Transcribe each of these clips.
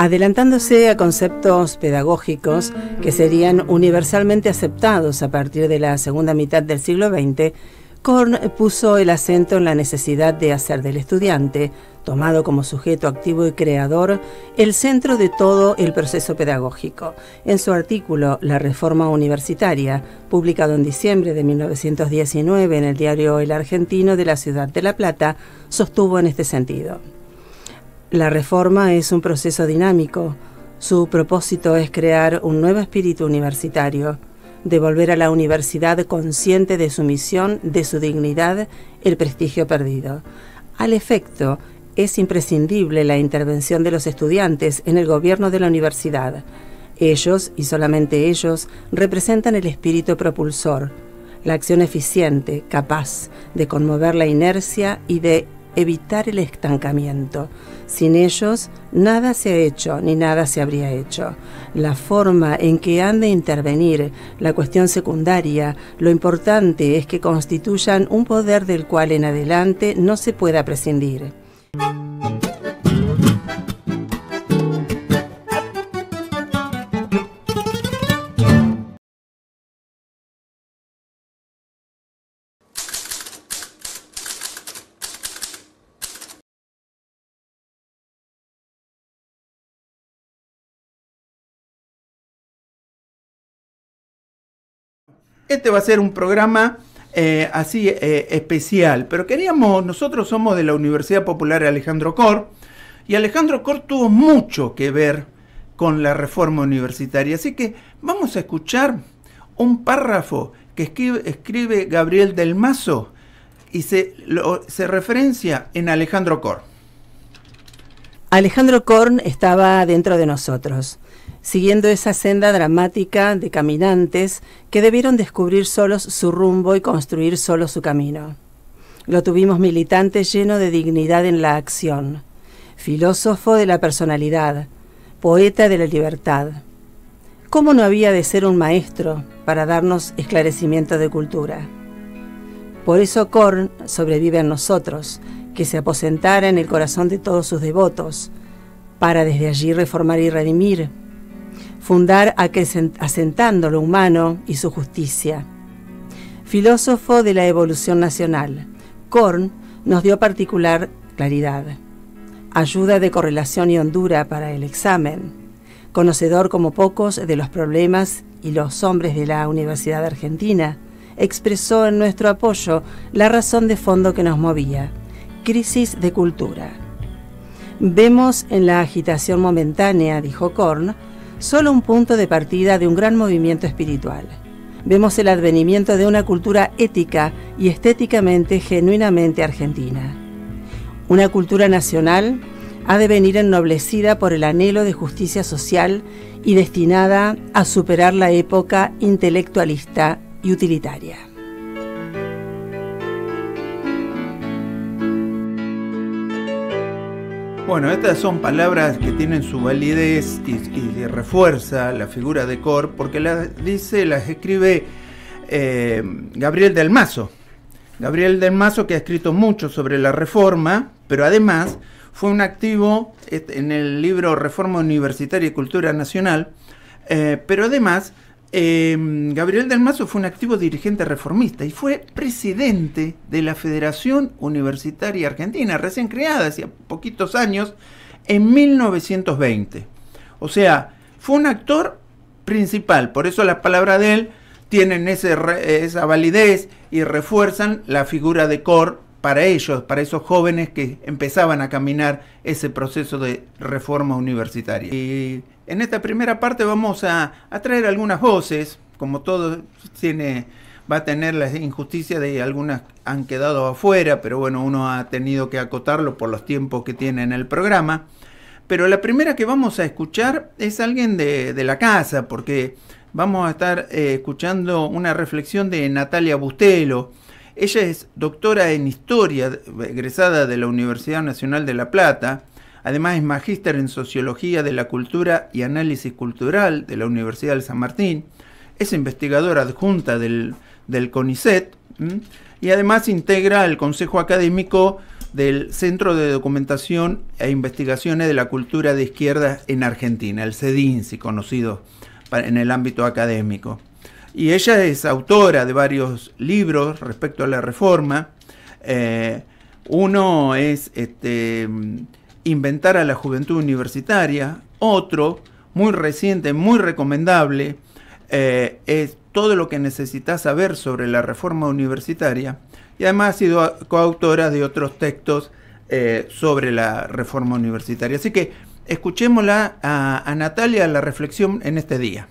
adelantándose a conceptos pedagógicos que serían universalmente aceptados a partir de la segunda mitad del siglo XX, Korn puso el acento en la necesidad de hacer del estudiante, tomado como sujeto activo y creador, el centro de todo el proceso pedagógico. En su artículo La Reforma Universitaria, publicado en diciembre de 1919 en el diario El Argentino de la Ciudad de La Plata, sostuvo en este sentido. La reforma es un proceso dinámico. Su propósito es crear un nuevo espíritu universitario, devolver a la universidad consciente de su misión, de su dignidad, el prestigio perdido. Al efecto, es imprescindible la intervención de los estudiantes en el gobierno de la universidad. Ellos, y solamente ellos, representan el espíritu propulsor, la acción eficiente, capaz de conmover la inercia y de evitar el estancamiento. Sin ellos, nada se ha hecho ni nada se habría hecho. La forma en que han de intervenir, la cuestión secundaria, lo importante es que constituyan un poder del cual en adelante no se pueda prescindir. Este va a ser un programa eh, así eh, especial, pero queríamos, nosotros somos de la Universidad Popular Alejandro Cor, y Alejandro Cor tuvo mucho que ver con la reforma universitaria, así que vamos a escuchar un párrafo que escribe, Gabriel del Mazo y se, se referencia en Alejandro Cor. Alejandro Korn estaba dentro de nosotros siguiendo esa senda dramática de caminantes que debieron descubrir solos su rumbo y construir solo su camino. Lo tuvimos militante lleno de dignidad en la acción, filósofo de la personalidad, poeta de la libertad. ¿Cómo no había de ser un maestro para darnos esclarecimiento de cultura? Por eso Korn sobrevive a nosotros, que se aposentara en el corazón de todos sus devotos, para desde allí reformar y redimir, fundar asentando lo humano y su justicia. Filósofo de la evolución nacional, Korn nos dio particular claridad. Ayuda de correlación y hondura para el examen. Conocedor como pocos de los problemas y los hombres de la Universidad Argentina, expresó en nuestro apoyo la razón de fondo que nos movía, crisis de cultura. Vemos en la agitación momentánea, dijo Korn, solo un punto de partida de un gran movimiento espiritual. Vemos el advenimiento de una cultura ética y estéticamente genuinamente argentina. Una cultura nacional ha de venir ennoblecida por el anhelo de justicia social y destinada a superar la época intelectualista y utilitaria. Bueno, estas son palabras que tienen su validez y, refuerza la figura de Cor, porque las dice, las escribe eh, Gabriel del Mazo. Gabriel del Mazo que ha escrito mucho sobre la reforma, pero además fue un activo eh, en el libro Reforma Universitaria y Cultura Nacional, eh, pero además Em, Gabriel del Mazo fue un activo dirigente reformista y fue presidente de la Federación Universitaria Argentina, recién creada, hace poquitos años, en 1920. O sea, fue un actor principal, por eso las palabras de él tienen esa validez y refuerzan la figura de Cor para ellos, para esos jóvenes que empezaban a caminar ese proceso de reforma universitaria. Y en esta primera parte vamos a, traer algunas voces, como todo tiene va a tener la injusticia de algunas han quedado afuera, pero bueno, uno ha tenido que acotarlo por los tiempos que tiene en el programa. Pero la primera que vamos a escuchar es alguien de, la casa, porque vamos a estar eh, escuchando una reflexión de Natalia Bustelo, ella es doctora en historia, egresada de la Universidad Nacional de La Plata. Además es magíster en sociología de la cultura y análisis cultural de la Universidad de San Martín. Es investigadora adjunta del, CONICET y además integra el Consejo Académico del Centro de Documentación e Investigaciones de la Cultura de Izquierda en Argentina, el CEDINSI, conocido en el ámbito académico. Y ella es autora de varios libros respecto a la reforma. Eh, uno es este, Inventar a la Juventud Universitaria. Otro, muy reciente, muy recomendable, eh, es Todo lo que necesitas saber sobre la reforma universitaria. Y además ha sido coautora de otros textos eh, sobre la reforma universitaria. Así que escuchémosla a Natalia la reflexión en este día.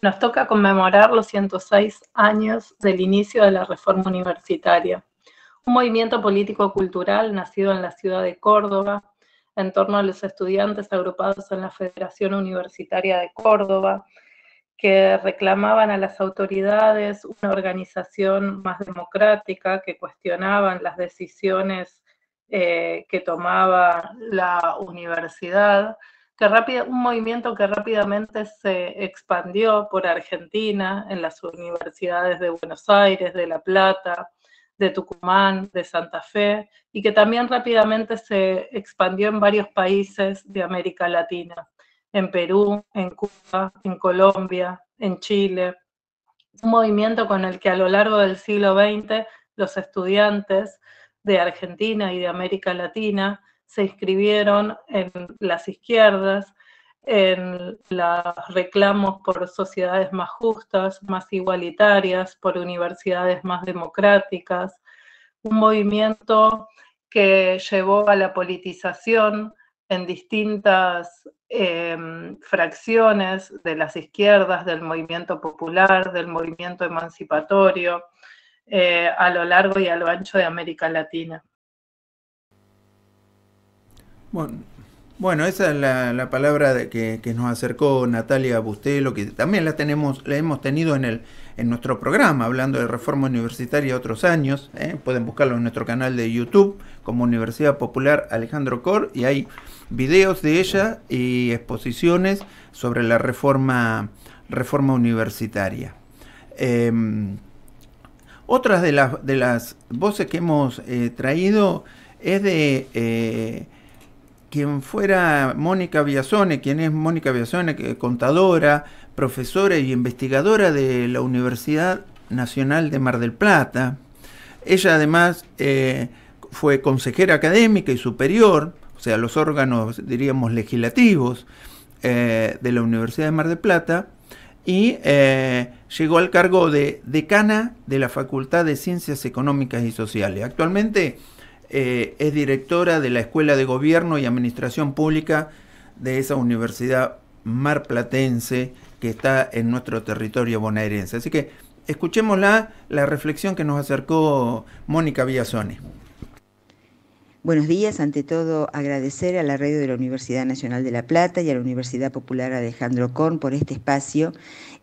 Nos toca conmemorar los 106 años del inicio de la reforma universitaria, un movimiento político-cultural nacido en la ciudad de Córdoba, en torno a los estudiantes agrupados en la Federación Universitaria de Córdoba, que reclamaban a las autoridades una organización más democrática, que cuestionaban las decisiones eh, que tomaba la universidad un movimiento que rápidamente se expandió por Argentina, en las universidades de Buenos Aires, de La Plata, de Tucumán, de Santa Fe, y que también rápidamente se expandió en varios países de América Latina, en Perú, en Cuba, en Colombia, en Chile. Un movimiento con el que a lo largo del siglo XX los estudiantes de Argentina y de América Latina se inscribieron en las izquierdas, en los reclamos por sociedades más justas, más igualitarias, por universidades más democráticas, un movimiento que llevó a la politización en distintas em, fracciones de las izquierdas, del movimiento popular, del movimiento emancipatorio, eh, a lo largo y a lo ancho de América Latina. Bueno, esa es la, palabra de que, nos acercó Natalia Bustelo, que también la, tenemos, la hemos tenido en, el, en nuestro programa, hablando de reforma universitaria otros años. ¿eh? Pueden buscarlo en nuestro canal de YouTube como Universidad Popular Alejandro Cor y hay videos de ella y exposiciones sobre la reforma, reforma universitaria. Em, otras de, las de las voces que hemos eh, traído es de eh, quien fuera Mónica Biasone, quien es Mónica Biasone, contadora, profesora y investigadora de la Universidad Nacional de Mar del Plata. Ella además eh, fue consejera académica y superior, o sea, los órganos, diríamos, legislativos eh, de la Universidad de Mar del Plata, y eh, llegó al cargo de decana de la Facultad de Ciencias Económicas y Sociales. Actualmente eh, es directora de la Escuela de Gobierno y Administración Pública de esa universidad marplatense que está en nuestro territorio bonaerense. Así que escuchémosla, la reflexión que nos acercó Mónica Villazone. Buenos días, ante todo agradecer a la radio de la Universidad Nacional de La Plata y a la Universidad Popular Alejandro Con por este espacio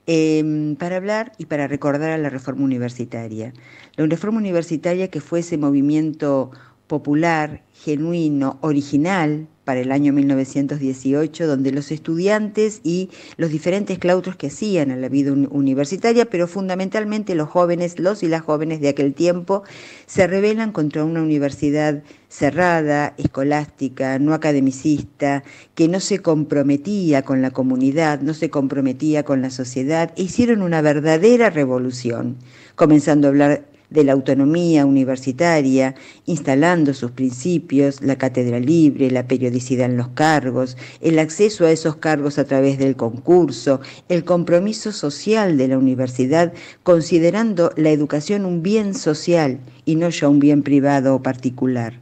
em, para hablar y para recordar a la reforma universitaria. La reforma universitaria que fue ese movimiento popular, genuino, original para el año 1918, donde los estudiantes y los diferentes claustros que hacían a la vida universitaria, pero fundamentalmente los jóvenes, los y las jóvenes de aquel tiempo, se rebelan contra una universidad cerrada, escolástica, no academicista, que no se comprometía con la comunidad, no se comprometía con la sociedad, e hicieron una verdadera revolución, comenzando a hablar de la autonomía universitaria, instalando sus principios, la cátedra libre, la periodicidad en los cargos, el acceso a esos cargos a través del concurso, el compromiso social de la universidad, considerando la educación un bien social y no ya un bien privado o particular.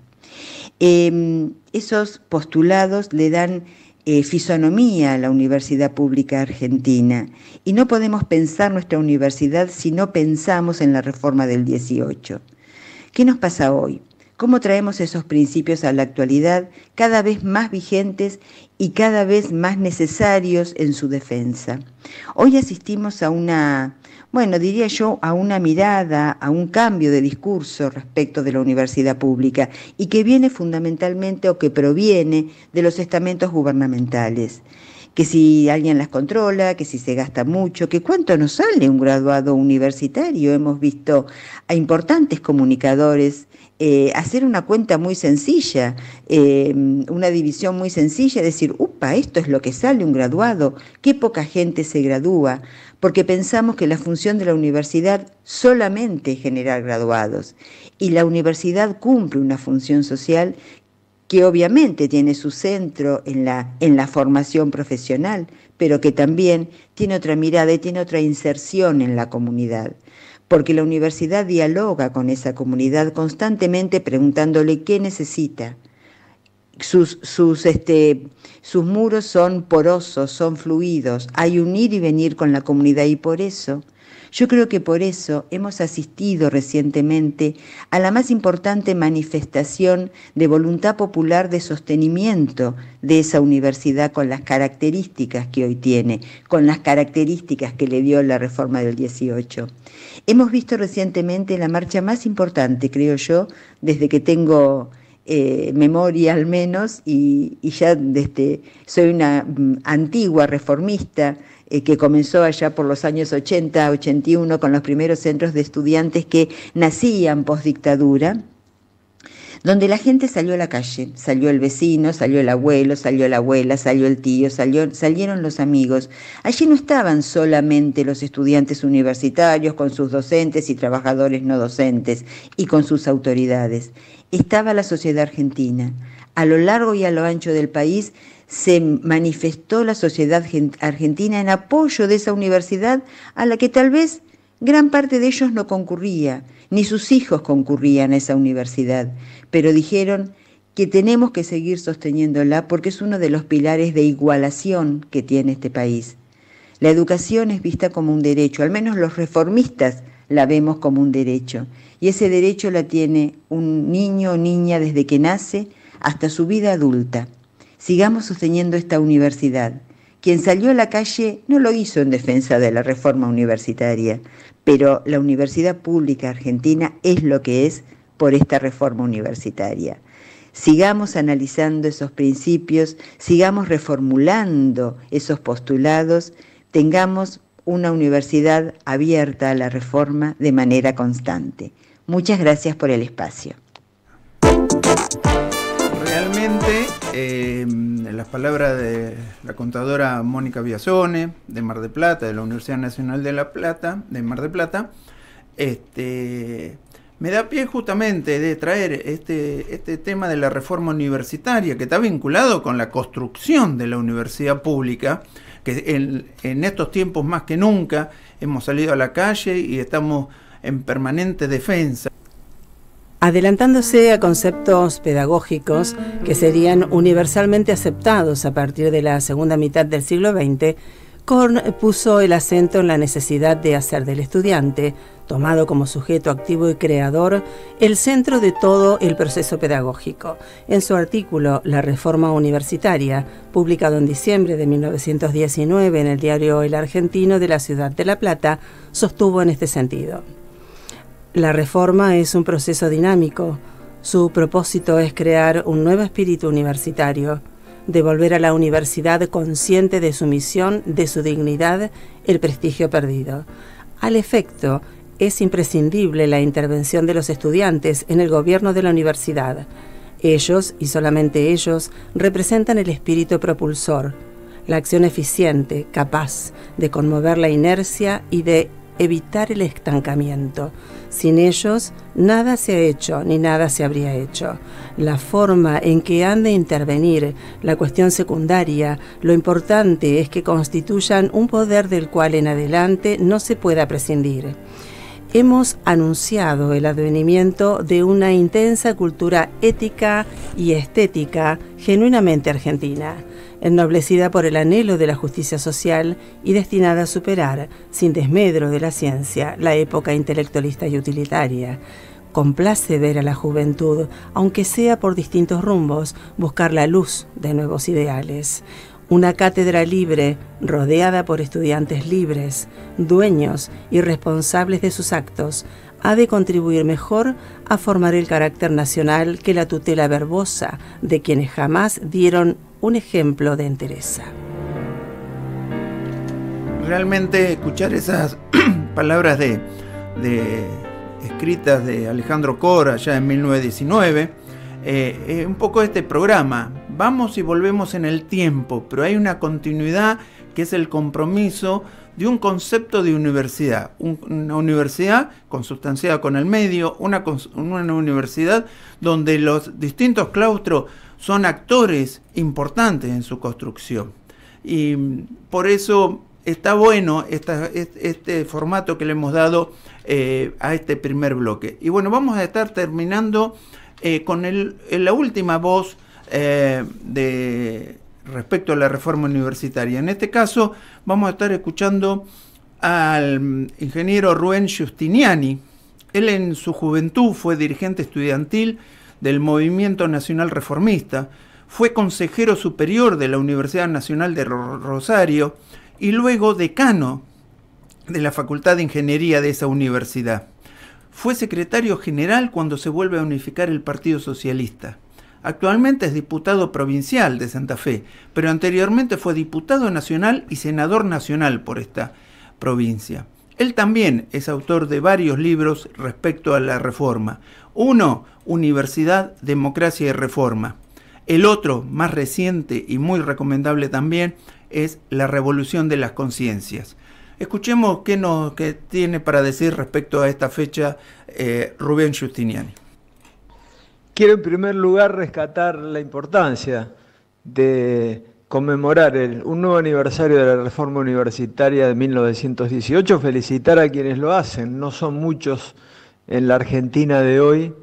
Em, esos postulados le dan eh, fisonomía a la Universidad Pública Argentina y no podemos pensar nuestra universidad si no pensamos en la reforma del 18. ¿Qué nos pasa hoy? ¿Cómo traemos esos principios a la actualidad cada vez más vigentes y cada vez más necesarios en su defensa? Hoy asistimos a una bueno, diría yo, a una mirada, a un cambio de discurso respecto de la universidad pública y que viene fundamentalmente o que proviene de los estamentos gubernamentales que si alguien las controla, que si se gasta mucho, que cuánto nos sale un graduado universitario. Hemos visto a importantes comunicadores eh, hacer una cuenta muy sencilla, eh, una división muy sencilla, decir, upa, esto es lo que sale un graduado, qué poca gente se gradúa porque pensamos que la función de la universidad solamente es generar graduados y la universidad cumple una función social que obviamente tiene su centro en la, en la formación profesional, pero que también tiene otra mirada y tiene otra inserción en la comunidad, porque la universidad dialoga con esa comunidad constantemente preguntándole qué necesita, sus, este, sus muros son porosos, son fluidos, hay unir y venir con la comunidad y por eso, yo creo que por eso hemos asistido recientemente a la más importante manifestación de voluntad popular de sostenimiento de esa universidad con las características que hoy tiene, con las características que le dio la reforma del 18. Hemos visto recientemente la marcha más importante, creo yo, desde que tengo eh, memoria al menos, y, ya desde, este, soy una mm, antigua reformista eh, que comenzó allá por los años 80, 81 con los primeros centros de estudiantes que nacían post dictadura donde la gente salió a la calle, salió el vecino, salió el abuelo, salió la abuela, salió el tío, salieron los amigos. Allí no estaban solamente los estudiantes universitarios con sus docentes y trabajadores no docentes y con sus autoridades. Estaba la sociedad argentina. A lo largo y a lo ancho del país se manifestó la sociedad argentina en apoyo de esa universidad a la que tal vez gran parte de ellos no concurría ni sus hijos concurrían a esa universidad, pero dijeron que tenemos que seguir sosteniéndola porque es uno de los pilares de igualación que tiene este país. La educación es vista como un derecho, al menos los reformistas la vemos como un derecho. Y ese derecho la tiene un niño o niña desde que nace hasta su vida adulta. Sigamos sosteniendo esta universidad. Quien salió a la calle no lo hizo en defensa de la reforma universitaria, pero la universidad pública argentina es lo que es por esta reforma universitaria. Sigamos analizando esos principios, sigamos reformulando esos postulados, tengamos una universidad abierta a la reforma de manera constante. Muchas gracias por el espacio. Realmente Em, las palabras de la contadora Mónica Biasone, de Mar de Plata, de la Universidad Nacional de La Plata, de Mar de Plata, este, me da pie justamente de traer este, este tema de la reforma universitaria, que está vinculado con la construcción de la universidad pública, que en estos tiempos más que nunca hemos salido a la calle y estamos en permanente defensa adelantándose a conceptos pedagógicos que serían universalmente aceptados a partir de la segunda mitad del siglo XX, Korn puso el acento en la necesidad de hacer del estudiante, tomado como sujeto activo y creador, el centro de todo el proceso pedagógico. En su artículo La Reforma Universitaria, publicado en diciembre de 1919 en el diario El Argentino de la ciudad de La Plata, sostuvo en este sentido. La reforma es un proceso dinámico. Su propósito es crear un nuevo espíritu universitario, devolver a la universidad consciente de su misión, de su dignidad, el prestigio perdido. Al efecto, es imprescindible la intervención de los estudiantes en el gobierno de la universidad. Ellos, y solamente ellos, representan el espíritu propulsor, la acción eficiente, capaz de conmover la inercia y de evitar el estancamiento. Sin ellos nada se ha hecho ni nada se habría hecho. La forma en que han de intervenir, la cuestión secundaria, lo importante es que constituyan un poder del cual en adelante no se pueda prescindir. Hemos anunciado el advenimiento de una intensa cultura ética y estética genuinamente argentina ennoblecida por el anhelo de la justicia social y destinada a superar, sin desmedro de la ciencia, la época intelectualista y utilitaria. Complace ver a la juventud, aunque sea por distintos rumbos, buscar la luz de nuevos ideales. Una cátedra libre, rodeada por estudiantes libres, dueños y responsables de sus actos, ha de contribuir mejor a formar el carácter nacional que la tutela verbosa de quienes jamás dieron un ejemplo de entereza. Realmente escuchar esas palabras de, escritas de Alejandro Cora ya en 1919, eh, un poco este programa, vamos y volvemos en el tiempo, pero hay una continuidad que es el compromiso de un concepto de universidad, una universidad consustanciada con el medio, una, una universidad donde los distintos claustros son actores importantes en su construcción. Y por eso está bueno este, formato que le hemos dado eh, a este primer bloque. Y bueno, vamos a estar terminando eh, con la última voz eh, de respecto a la reforma universitaria. En este caso vamos a estar escuchando al ingeniero Rubén Giustiniani. Él en su juventud fue dirigente estudiantil del Movimiento Nacional Reformista, fue consejero superior de la Universidad Nacional de Rosario y luego decano de la Facultad de Ingeniería de esa universidad. Fue secretario general cuando se vuelve a unificar el Partido Socialista. Actualmente es diputado provincial de Santa Fe, pero anteriormente fue diputado nacional y senador nacional por esta provincia. Él también es autor de varios libros respecto a la reforma. Uno, Universidad, Democracia y Reforma. El otro, más reciente y muy recomendable también, es La Revolución de las Conciencias. Escuchemos qué, nos, tiene para decir respecto a esta fecha eh, Rubén Justiniani. Quiero en primer lugar rescatar la importancia de conmemorar un nuevo aniversario de la reforma universitaria de 1918, felicitar a quienes lo hacen, no son muchos en la Argentina de hoy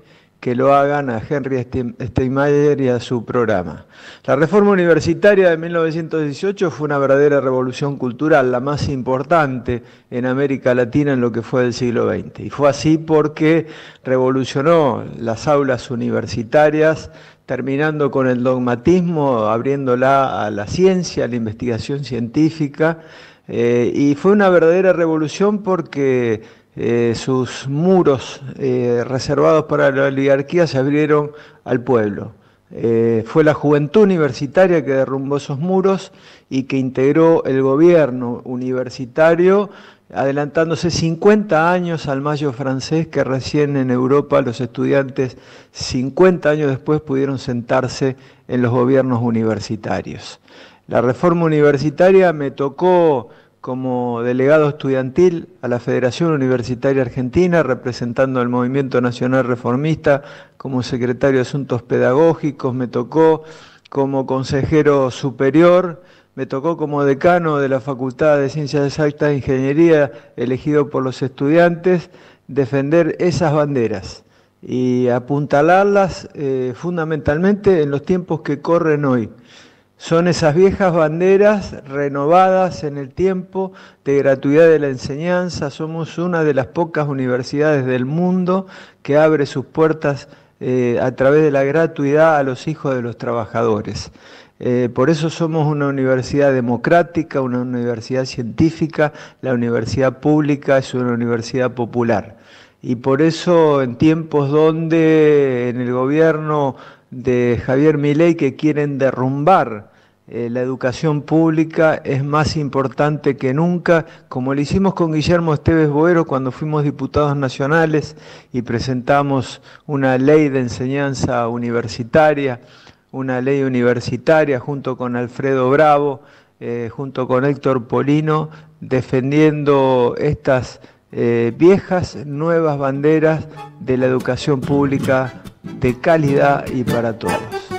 que lo hagan a Henry Steinmeier y a su programa. La reforma universitaria de 1918 fue una verdadera revolución cultural, la más importante en América Latina en lo que fue el siglo XX. Y fue así porque revolucionó las aulas universitarias, terminando con el dogmatismo, abriéndola a la ciencia, a la investigación científica. Eh, y fue una verdadera revolución porque eh, sus muros eh, reservados para la oligarquía se abrieron al pueblo. Eh, fue la juventud universitaria que derrumbó esos muros y que integró el gobierno universitario, adelantándose 50 años al mayo francés, que recién en Europa los estudiantes 50 años después pudieron sentarse en los gobiernos universitarios. La reforma universitaria me tocó como delegado estudiantil a la Federación Universitaria Argentina, representando al Movimiento Nacional Reformista, como secretario de Asuntos Pedagógicos, me tocó como consejero superior, me tocó como decano de la Facultad de Ciencias Exactas e Ingeniería, elegido por los estudiantes, defender esas banderas y apuntalarlas eh, fundamentalmente en los tiempos que corren hoy. Son esas viejas banderas renovadas en el tiempo de gratuidad de la enseñanza. Somos una de las pocas universidades del mundo que abre sus puertas eh, a través de la gratuidad a los hijos de los trabajadores. Eh, por eso somos una universidad democrática, una universidad científica, la universidad pública es una universidad popular. Y por eso en tiempos donde en el gobierno de Javier Milei que quieren derrumbar eh, la educación pública es más importante que nunca, como lo hicimos con Guillermo Esteves Boero cuando fuimos diputados nacionales y presentamos una ley de enseñanza universitaria, una ley universitaria junto con Alfredo Bravo, eh, junto con Héctor Polino, defendiendo estas eh, viejas, nuevas banderas de la educación pública de calidad y para todos.